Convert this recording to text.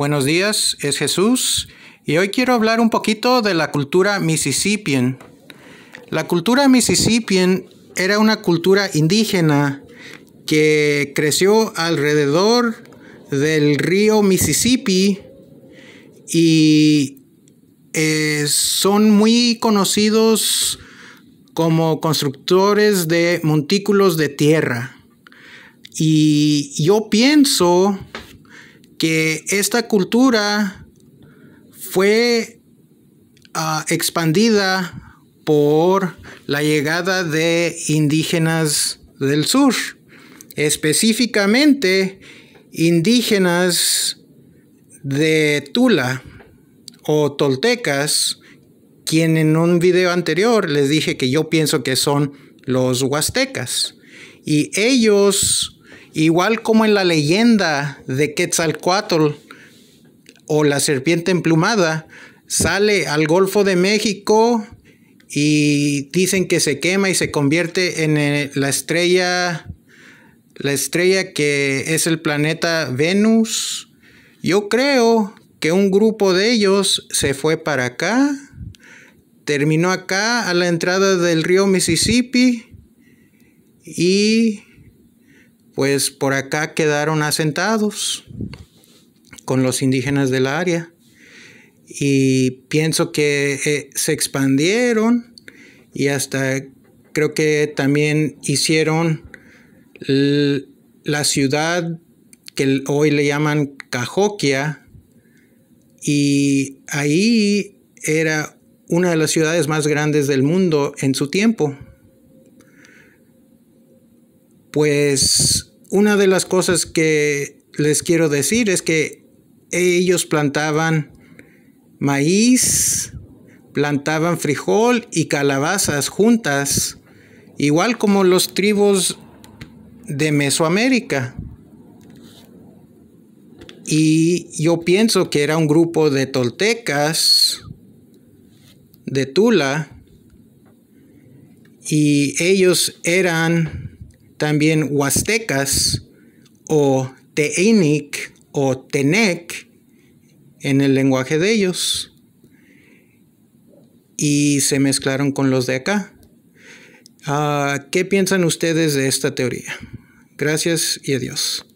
Buenos días, es Jesús y hoy quiero hablar un poquito de la cultura Mississippian. La cultura Mississippian era una cultura indígena que creció alrededor del río Mississippi y eh, son muy conocidos como constructores de montículos de tierra. Y yo pienso que esta cultura fue ah, expandida por la llegada de indígenas del sur, específicamente indígenas de Tula o toltecas, quien en un video anterior les dije que yo pienso que son los huastecas. Y ellos Igual como en la leyenda de Quetzalcoatl o la serpiente emplumada, sale al Golfo de México y dicen que se quema y se convierte en eh, la estrella, la estrella que es el planeta Venus. Yo creo que un grupo de ellos se fue para acá, terminó acá a la entrada del río Mississippi y pues por acá quedaron asentados con los indígenas del área y pienso que eh, se expandieron y hasta creo que también hicieron la ciudad que hoy le llaman Cajoquia y ahí era una de las ciudades más grandes del mundo en su tiempo. Pues una de las cosas que les quiero decir es que ellos plantaban maíz, plantaban frijol y calabazas juntas, igual como los tribus de Mesoamérica. Y yo pienso que era un grupo de toltecas, de Tula, y ellos eran también huastecas o teinic o tenek en el lenguaje de ellos y se mezclaron con los de acá. Ah, ¿Qué piensan ustedes de esta teoría? Gracias y adiós.